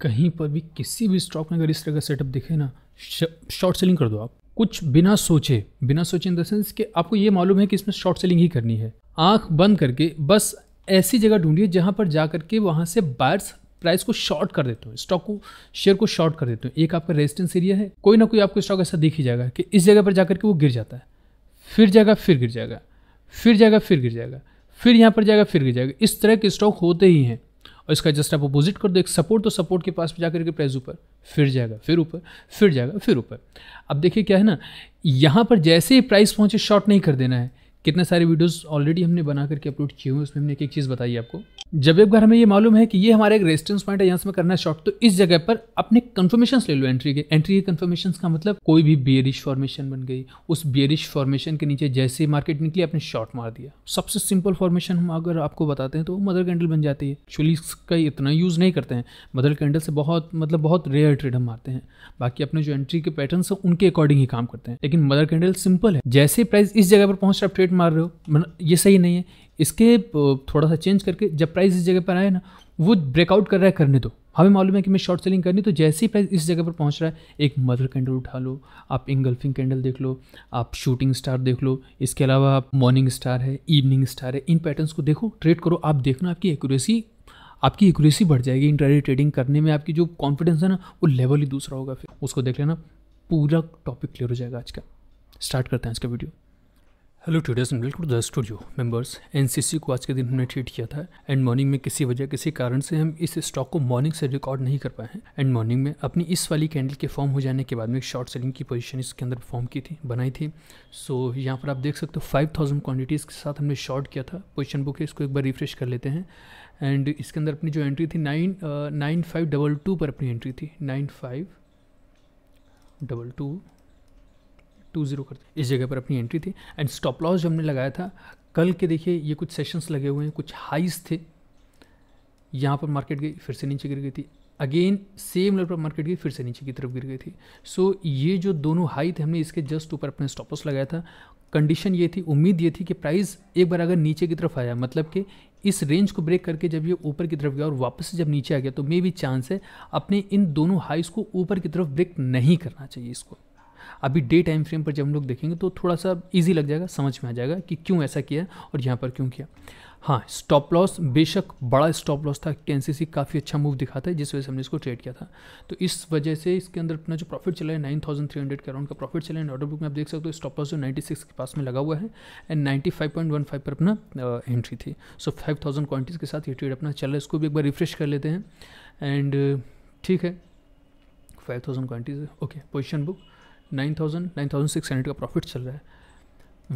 कहीं पर भी किसी भी स्टॉक में अगर इस तरह का सेटअप दिखे ना शॉर्ट सेलिंग कर दो आप कुछ बिना सोचे बिना सोचे इन द सेंस कि आपको ये मालूम है कि इसमें शॉर्ट सेलिंग ही करनी है आंख बंद करके बस ऐसी जगह ढूंढिए जहाँ पर जा करके वहाँ से बायर्स प्राइस को शॉर्ट कर देते हो स्टॉक को शेयर को शॉर्ट कर देते हो एक आपका रेजिस्टेंस एरिया है कोई ना कोई आपको स्टॉक ऐसा देख ही जाएगा कि इस जगह पर जाकर के वो गिर जाता है फिर जाएगा फिर गिर जाएगा फिर जाएगा फिर गिर जाएगा फिर यहाँ पर जाएगा फिर गिर जाएगा इस तरह के स्टॉक होते ही हैं और इसका जस्ट आप अपोजिट कर दो एक सपोर्ट तो सपोर्ट के पास जा के प्राइस ऊपर फिर जाएगा फिर ऊपर फिर जाएगा फिर ऊपर अब देखिए क्या है ना यहाँ पर जैसे ही प्राइस पहुँचे शॉर्ट नहीं कर देना है कितने सारे वीडियोस ऑलरेडी हमने बना करके अपलोड किए हुए उसमें हमने एक एक चीज़ बताई आपको जब बार हमें ये मालूम है कि ये हमारा एक रेजिस्टेंस पॉइंट है यहाँ से करना है शॉर्ट तो इस जगह पर अपने कन्फर्मेशन ले लो एंट्री के एंट्री के कन्फर्मेशन का मतलब कोई भी बियरिश फॉर्मेशन बन गई उस बियरिश फॉर्मेशन के नीचे जैसे ही मार्केट निकली आपने शॉर्ट मार दिया सबसे सिंपल फॉर्मेशन हम अगर आपको बताते हैं तो मदर कैंडल बन जाती है चुलिस का इतना यूज़ नहीं करते हैं मदर कैंडल से बहुत मतलब बहुत रेयर ट्रेड हम मारते हैं बाकी अपने जो एंट्री के पैटर्न है उनके अकॉर्डिंग ही काम करते हैं लेकिन मदर कैंडल सिंपल है जैसे प्राइस इस जगह पर पहुंच आप ट्रेड मार रहे हो मतलब ये सही नहीं है इसके थोड़ा सा चेंज करके जब प्राइस इस जगह पर आए ना वो ब्रेकआउट कर रहा है करने दो हमें मालूम है कि मैं शॉर्ट सेलिंग करनी तो जैसे ही प्राइस इस जगह पर पहुंच रहा है एक मदर कैंडल उठा लो आप इंगल्फिंग कैंडल देख लो आप शूटिंग स्टार देख लो इसके अलावा आप मॉर्निंग स्टार है इवनिंग स्टार है इन पैटर्न्स को देखो ट्रेड करो आप देखना आपकी एक्यूरेसी आपकी एक्यूरेसी बढ़ जाएगी इंटरनेट ट्रेडिंग करने में आपकी जो कॉन्फिडेंस है ना वो लेवल ही दूसरा होगा फिर उसको देख लेना पूरा टॉपिक क्लियर हो जाएगा आज का स्टार्ट करते हैं आज का video hello today's and welcome to the studio members NCC को आज के दिन हमने ट्रीट किया था एंड मॉर्निंग में किसी वजह किसी कारण से हम इस स्टॉक को मॉर्निंग से रिकॉर्ड नहीं कर पाए हैं एंड मॉर्निंग में अपनी इस वाली कैंडल के फॉर्म हो जाने के बाद में एक शॉर्ट सेलिंग की पोजीशन इसके अंदर फॉर्म की थी बनाई थी सो so, यहाँ पर आप देख सकते हो फाइव थाउजेंड के साथ हमने शॉर्ट किया था पोजिशन बुक है इसको एक बार रिफ्रेश कर लेते हैं एंड इसके अंदर अपनी जो एंट्री थी nine nine five double two पर अपनी एंट्री थी nine five double two two zero करते इस जगह पर अपनी एंट्री थी एंड स्टॉप लॉस जो हमने लगाया था कल के देखिए ये कुछ सेशंस लगे हुए हैं कुछ हाइस थे यहाँ पर मार्केट गई फिर से नीचे गिर गई थी अगेन सेम लेवल पर मार्केट गई फिर से नीचे की तरफ गिर गई थी सो so, ये जो दोनों हाई थे हमने इसके जस्ट ऊपर अपने लॉस लगाया था कंडीशन ये थी उम्मीद ये थी कि प्राइस एक बार अगर नीचे की तरफ आया मतलब कि इस रेंज को ब्रेक करके जब ये ऊपर की तरफ गया और वापस जब नीचे आ गया तो मे भी चांस है अपने इन दोनों हाइस को ऊपर की तरफ ब्रेक नहीं करना चाहिए इसको अभी डे टाइम फ्रेम पर जब हम लोग देखेंगे तो थोड़ा सा ईजी लग जाएगा समझ में आ जाएगा कि क्यों ऐसा किया और यहाँ पर क्यों किया हाँ स्टॉप लॉस बेशक बड़ा स्टॉप लॉस था टेन सी काफ़ी अच्छा मूव दिखाता है जिस वजह से हमने इसको ट्रेड किया था तो इस वजह से इसके अंदर अपना जो प्रॉफिट चला है नाइन थाउजेंड थ्री हंड्रेड का का प्रॉफिट चला है ऑर्डर बुक में आप देख सकते हो स्टॉप लॉस जो नाइन्टी सिक्स के पास में लगा हुआ है and ninety five point one five पर अपना एंट्री थी सो फाइव थाउजेंड क्वान्टिटीज़ के साथ ये ट्रेड अपना चल रहा है इसको भी एक बार रिफ्रेश कर लेते हैं एंड ठीक है five thousand quantities okay position book nine thousand nine thousand six hundred का प्रॉफिट चल रहा है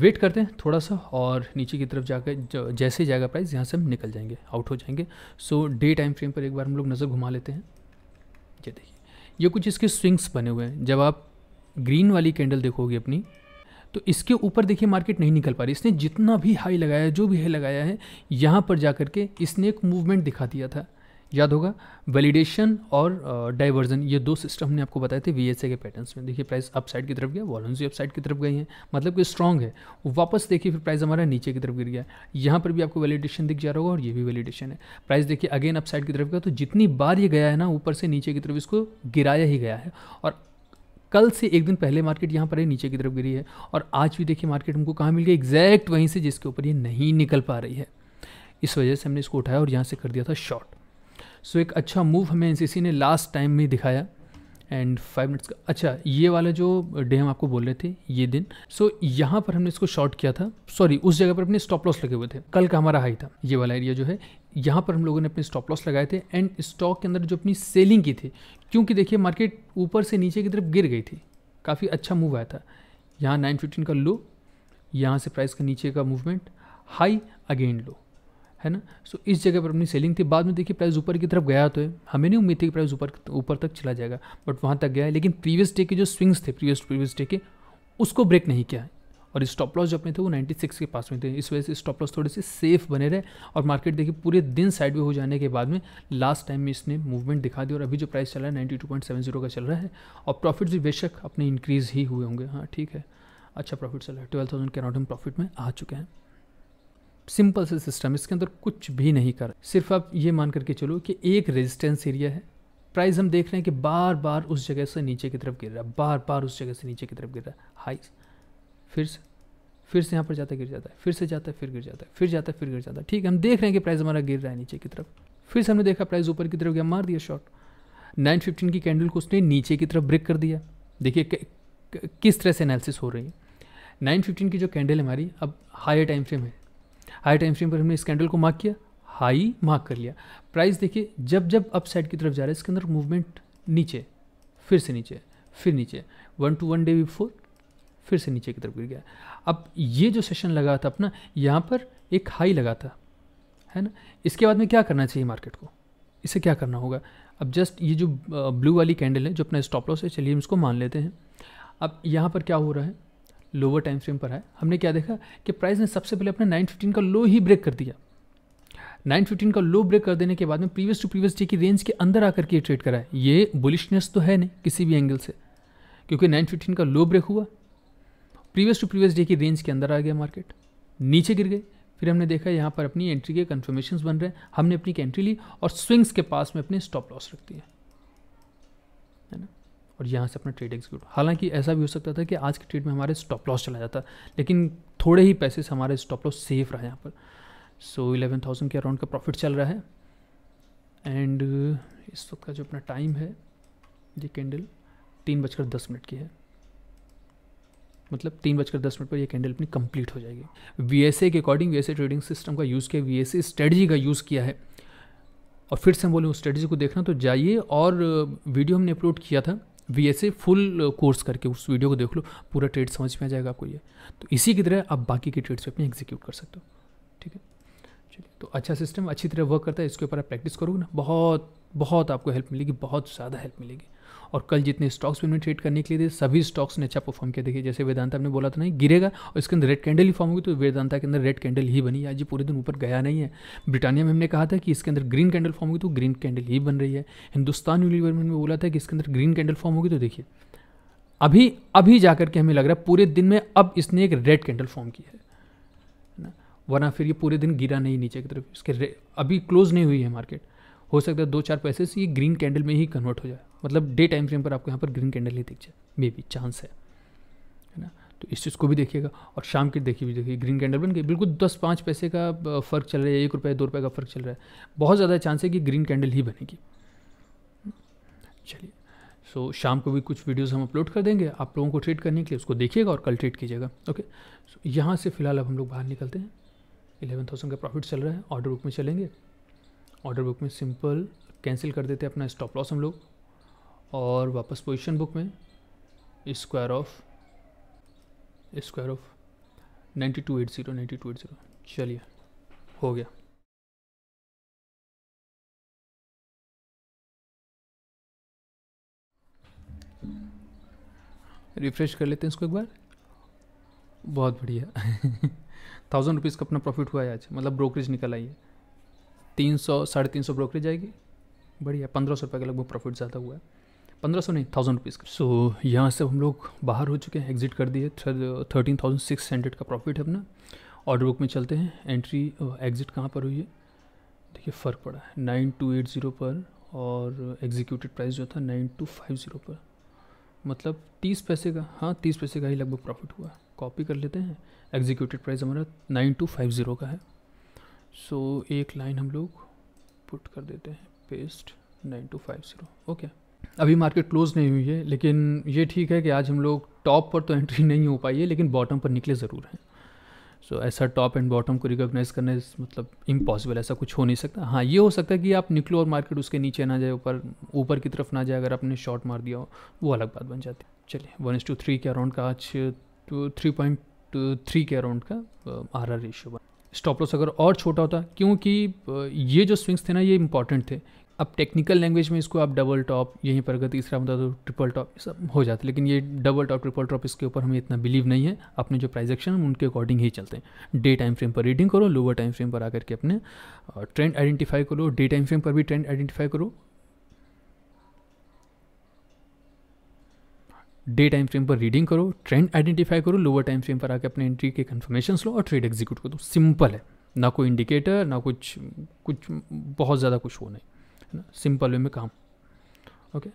वेट करते हैं थोड़ा सा और नीचे की तरफ जाकर जैसे जाएगा प्राइस यहाँ से हम निकल जाएंगे आउट हो जाएंगे सो डे टाइम फ्रेम पर एक बार हम लोग नज़र घुमा लेते हैं ये देखिए ये कुछ इसके स्विंग्स बने हुए हैं जब आप ग्रीन वाली कैंडल देखोगे अपनी तो इसके ऊपर देखिए मार्केट नहीं निकल पा रही इसने जितना भी हाई लगाया जो भी हाई लगाया है यहाँ पर जा के इसने एक मूवमेंट दिखा दिया था याद होगा वैलिडेशन और डाइवर्जन ये दो सिस्टम हमने आपको बताए थे वी के पैटर्न्स में देखिए प्राइस अपसाइड की तरफ गया भी अपसाइड की तरफ गई हैं मतलब कि स्ट्रॉन्ग है वापस देखिए फिर प्राइस हमारा नीचे की तरफ गिर गया यहाँ पर भी आपको वैलिडेशन दिख जा रहा होगा और ये भी वैलिडेशन है प्राइस देखिए अगेन अपसाइड की तरफ गया तो जितनी बार ये गया है ना ऊपर से नीचे की तरफ इसको गिराया ही गया है और कल से एक दिन पहले मार्केट यहाँ पर है नीचे की तरफ गिरी है और आज भी देखिए मार्केट हमको कहाँ मिल गया एग्जैक्ट वहीं से जिसके ऊपर ये नहीं निकल पा रही है इस वजह से हमने इसको उठाया और यहाँ से कर दिया था शॉर्ट सो एक अच्छा मूव हमें एन ने लास्ट टाइम में दिखाया एंड फाइव मिनट्स का अच्छा ये वाला जो डे हम आपको बोल रहे थे ये दिन सो so, यहाँ पर हमने इसको शॉर्ट किया था सॉरी उस जगह पर अपने स्टॉप लॉस लगे हुए थे कल का हमारा हाई था ये वाला एरिया जो है यहाँ पर हम लोगों ने अपने स्टॉप लॉस लगाए थे एंड स्टॉक के अंदर जो अपनी सेलिंग की थी क्योंकि देखिए मार्केट ऊपर से नीचे की तरफ गिर गई थी काफ़ी अच्छा मूव आया था यहाँ नाइन फिफ्टीन का लो यहाँ से प्राइस का नीचे का मूवमेंट हाई अगेन लो है ना सो so, इस जगह पर अपनी सेलिंग थी बाद में देखिए प्राइस ऊपर की तरफ गया तो है हमें नहीं उम्मीद थी कि प्राइस ऊपर ऊपर तक चला जाएगा बट वहाँ तक गया है लेकिन प्रीवियस डे के जो स्विंग्स थे प्रीवियस प्रीवियस डे के उसको ब्रेक नहीं किया और स्टॉप लॉस जो अपने थे वो 96 के पास में थे इस वजह से स्टॉप लॉस थोड़े से सेफ बने रहे और मार्केट देखिए पूरे दिन साइड हो जाने के बाद में लास्ट टाइम में इसने मूवमेंट दिखा दी और अभी जो प्राइस चल रहा है 92.70 का चल रहा है और प्रॉफिट्स भी बेशक अपने इंक्रीज़ ही हुए होंगे हाँ ठीक है अच्छा प्रॉफिट चल रहा है ट्वेल्व थाउजेंड के अराउंड हम प्रॉफिट में आ चुके हैं सिंपल से सिस्टम इसके अंदर कुछ भी नहीं कर सिर्फ आप ये मान करके चलो कि एक रेजिस्टेंस एरिया है प्राइस हम देख रहे हैं कि बार बार उस जगह से नीचे की तरफ गिर रहा है बार बार उस जगह से नीचे की तरफ गिर रहा है हाई फिर से फिर से यहाँ पर जाता गिर जाता है फिर से जाता है फिर गिर जाता है फिर जाता है फिर गिर जाता है ठीक है हम देख रहे हैं कि प्राइस हमारा गिर रहा है नीचे की तरफ फिर से हमने देखा प्राइस ऊपर की तरफ गया मार दिया शॉर्ट नाइन फिफ्टीन की कैंडल को उसने नीचे की तरफ ब्रेक कर दिया देखिए किस तरह से एनालिसिस हो रही है नाइन फिफ्टीन की जो कैंडल हमारी अब हायर टाइम फ्रेम है हाई टाइम फ्रेम पर हमने इस कैंडल को मार्क किया हाई मार्क कर लिया प्राइस देखिए जब जब अप साइड की तरफ जा रहा है इसके अंदर मूवमेंट नीचे फिर से नीचे फिर नीचे one two one day before फिर से नीचे की तरफ गिर गया अब ये जो सेशन लगा था अपना यहाँ पर एक हाई लगा था है ना इसके बाद में क्या करना चाहिए मार्केट को इसे क्या करना होगा अब जस्ट ये जो ब्लू वाली कैंडल है जो अपना स्टॉप लॉस है चलिए हम इसको मान लेते हैं अब यहाँ पर क्या हो रहा है लोअर टाइम फ्रेम पर है हमने क्या देखा कि प्राइस ने सबसे पहले अपने 915 का लो ही ब्रेक कर दिया 915 का लो ब्रेक कर देने के बाद में प्रीवियस टू प्रीवियस डे की रेंज के अंदर आकर के ट्रेड करा है ये बुलिशनेस तो है नहीं किसी भी एंगल से क्योंकि 915 का लो ब्रेक हुआ प्रीवियस टू प्रीवियस डे की रेंज के अंदर आ गया मार्केट नीचे गिर गए फिर हमने देखा यहाँ पर अपनी एंट्री के कन्फर्मेशन बन रहे हैं हमने अपनी एंट्री ली और स्विंग्स के पास में अपने स्टॉप लॉस रख दिया और यहाँ से अपना ट्रेड एग्जीक्यूट हालांकि ऐसा भी हो सकता था कि आज के ट्रेड में हमारे स्टॉप लॉस चला जाता लेकिन थोड़े ही पैसे से हमारे स्टॉप लॉस सेफ रहा यहाँ पर सो इलेवन थाउजेंड के अराउंड का प्रॉफिट चल रहा है एंड इस वक्त का जो अपना टाइम है ये कैंडल तीन बजकर दस मिनट की है मतलब तीन बजकर दस मिनट पर यह कैंडल अपनी कंप्लीट हो जाएगी वी के अकॉर्डिंग वी ट्रेडिंग सिस्टम का यूज़ किया वी एस स्ट्रेटजी का यूज़ किया है और फिर से हम बोले उस स्ट्रेटजी को देखना तो जाइए और वीडियो हमने अपलोड किया था V S A full course करके उस वीडियो को देख लो पूरा ट्रेड समझ में आ जाएगा आपको ये तो इसी की तरह आप बाकी के ट्रेड्स पे अपने एग्जीक्यूट कर सकते हो ठीक है चलिए तो अच्छा सिस्टम अच्छी तरह वर्क करता है इसके ऊपर आप प्रैक्टिस करोगे ना बहुत बहुत आपको हेल्प मिलेगी बहुत ज़्यादा हेल्प मिलेगी और कल जितने स्टॉक्स उन्होंने ट्रेड करने के लिए थे सभी स्टॉक्स ने अच्छा परफॉर्म किया देखिए जैसे वेदांता ने बोला था नहीं गिरेगा और इसके अंदर रेड कैंडल ही फॉर्म होगी तो वेदांता के अंदर रेड कैंडल ही बनी आज ये पूरे दिन ऊपर गया नहीं है ब्रिटानिया में हमने कहा था कि इसके अंदर ग्रीन कैंडल फॉर्म होगी तो ग्रीन कैंडल ही बन रही है हिंदुस्तान यूनिवर में बोला था कि इसके अंदर ग्रीन कैंडल फॉर्म होगी तो देखिए अभी अभी जाकर के हमें लग रहा है पूरे दिन में अब इसने एक रेड कैंडल फॉर्म किया है ना वरना फिर ये पूरे दिन गिरा नहीं नीचे की तरफ इसके अभी क्लोज नहीं हुई है मार्केट हो सकता है दो चार पैसे से ये ग्रीन कैंडल में ही कन्वर्ट हो जाए मतलब डे टाइम फ्रेम पर आपको यहाँ पर ग्रीन कैंडल ही दिख जाए मे बी चांस है है ना तो इस चीज़ को भी देखिएगा और शाम के देखिए भी देखिए ग्रीन कैंडल बन गई बिल्कुल दस पाँच पैसे का फ़र्क चल रहा है एक रुपये दो रुपये का फ़र्क चल रहा है बहुत ज़्यादा चांस है कि ग्रीन कैंडल ही बनेगी चलिए सो so, शाम को भी कुछ वीडियोस हम अपलोड कर देंगे आप लोगों को ट्रेड करने के लिए उसको देखिएगा और कल ट्रेड कीजिएगा ओके सो so, यहाँ से फिलहाल अब हम लोग बाहर निकलते हैं एलेवन थाउजेंड का प्रॉफिट चल रहा है ऑर्डर बुक में चलेंगे ऑर्डर बुक में सिंपल कैंसिल कर देते हैं अपना स्टॉप लॉस हम लोग और वापस पोजिशन बुक में square off square off ninety two eight zero ninety two eight zero चलिए हो गया रिफ्रेश कर लेते हैं इसको एक बार बहुत बढ़िया थाउजेंड रुपीज़ का अपना प्रॉफिट हुआ है आज मतलब ब्रोकरेज निकल आई है तीन सौ साढ़े तीन सौ ब्रोकरेज आएगी बढ़िया पंद्रह सौ रुपये का लगभग प्रॉफिट ज़्यादा हुआ है पंद्रह सौ नहीं थाउजेंड रुपीज़ का सो so, यहाँ से हम लोग बाहर हो चुके हैं एग्जिट कर दिए थर्टीन थाउजेंड सिक्स हंड्रेड का प्रॉफिट है अपना ऑर्डर बुक में चलते हैं एंट्री एग्जिट कहाँ पर हुई है देखिए फ़र्क पड़ा है नाइन टू एट ज़ीरो पर और एग्जीक्यूटेड प्राइस जो था नाइन टू फाइव ज़ीरो पर मतलब तीस पैसे का हाँ तीस पैसे का ही लगभग प्रॉफिट हुआ कॉपी कर लेते हैं एग्जीक्यूटेड प्राइस हमारा नाइन टू फाइव ज़ीरो का है सो so, एक लाइन हम लोग पुट कर देते हैं paste nine two five zero okay अभी मार्केट क्लोज़ नहीं हुई है लेकिन ये ठीक है कि आज हम लोग टॉप पर तो एंट्री नहीं हो पाई है लेकिन बॉटम पर निकले ज़रूर हैं सो so, ऐसा टॉप एंड बॉटम को रिकॉग्नाइज करने मतलब इम्पॉसिबल ऐसा कुछ हो नहीं सकता हाँ ये हो सकता है कि आप निकलो और मार्केट उसके नीचे ना जाए ऊपर ऊपर की तरफ ना जाए अगर आपने शॉर्ट मार दिया हो वो अलग बात बन जाती है चलिए वन एस टू थ्री के अराउंड का आज थ्री पॉइंट थ्री के अराउंड का आर आर रेशियो बना स्टॉप लॉस अगर और छोटा होता क्योंकि ये जो स्विंग्स थे ना ये इंपॉर्टेंट थे अब टेक्निकल लैंग्वेज में इसको आप डबल टॉप यहीं पर अगर तीसरा बता तो ट्रिपल टॉप सब हो जाता लेकिन ये डबल टॉप ट्रिपल टॉप इसके ऊपर हमें इतना बिलीव नहीं है अपने जो प्राइजेक्शन है उनके अकॉर्डिंग ही चलते हैं डे टाइम फ्रेम पर रीडिंग करो लोअर टाइम फ्रेम पर आकर के अपने ट्रेंड आइडेंटिफाई करो डे टाइम फ्रेम पर भी ट्रेंड आइडेंटिफाई करो डे टाइम फ्रेम पर रीडिंग करो ट्रेंड आइडेंटिफाई करो लोअर टाइम फ्रेम पर आकर अपने एंट्री के कन्फर्मेशन लो और ट्रेड एग्जीक्यूट करो सिंपल तो है ना कोई इंडिकेटर ना कुछ कुछ बहुत ज़्यादा कुछ हो नहीं है ना सिंपल वे में काम ओके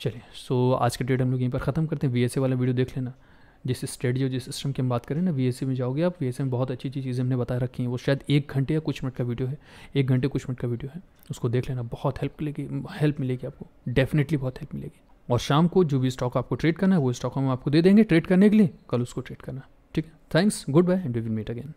चलिए सो आज के डेट हम लोग यहीं पर ख़त्म करते हैं वी वाला वीडियो देख लेना जिस स्टडी और जिस सिस्टम की हम बात करें ना वी में जाओगे आप वी में बहुत अच्छी अच्छी चीज़ें हमने बता रखी हैं वो शायद एक घंटे या कुछ मिनट का वीडियो है एक घंटे कुछ मिनट का वीडियो है उसको देख लेना बहुत हेल्प मिलेगी हेल्प मिलेगी आपको डेफिनेटली बहुत हेल्प मिलेगी और शाम को जो भी स्टॉक आपको ट्रेड करना है वो स्टॉक हम आपको दे देंगे ट्रेड करने के लिए कल उसको ट्रेड करना ठीक है thanks goodbye and we will meet again